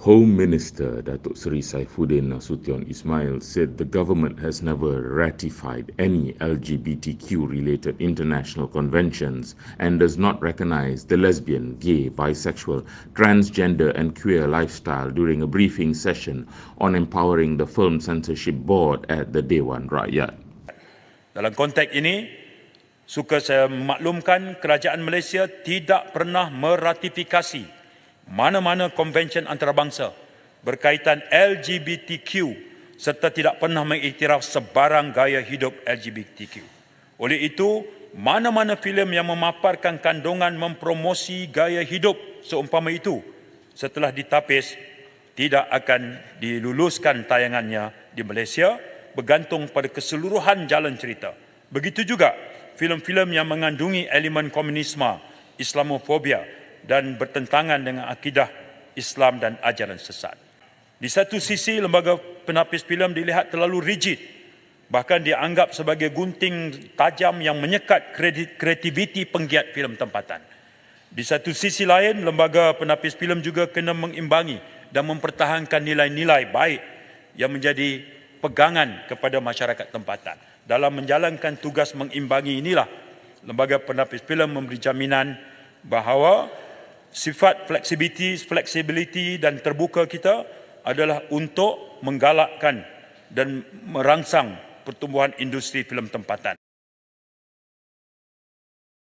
Home Minister Datuk Seri Saifuddin Nasution Ismail said the government has never ratified any LGBTQ related international conventions and does not recognise the lesbian, gay, bisexual, transgender and queer lifestyle during a briefing session on empowering the Film Censorship Board at the Dewan Rakyat. Dalam konteks ini, suka saya maklumkan kerajaan Malaysia tidak pernah meratifikasi mana-mana konvensyen antarabangsa berkaitan LGBTQ serta tidak pernah mengiktiraf sebarang gaya hidup LGBTQ. Oleh itu, mana-mana filem yang memaparkan kandungan mempromosi gaya hidup seumpama itu setelah ditapis tidak akan diluluskan tayangannya di Malaysia bergantung pada keseluruhan jalan cerita. Begitu juga filem-filem yang mengandungi elemen komunisme, Islamofobia, dan bertentangan dengan akidah Islam dan ajaran sesat. Di satu sisi, lembaga penapis filem dilihat terlalu rigid, bahkan dianggap sebagai gunting tajam yang menyekat kreativiti penggiat filem tempatan. Di satu sisi lain, lembaga penapis filem juga kena mengimbangi dan mempertahankan nilai-nilai baik yang menjadi pegangan kepada masyarakat tempatan. Dalam menjalankan tugas mengimbangi inilah, lembaga penapis filem memberi jaminan bahawa sifat fleksibiliti, fleksibiliti dan terbuka kita adalah untuk menggalakkan dan merangsang pertumbuhan industri filem tempatan.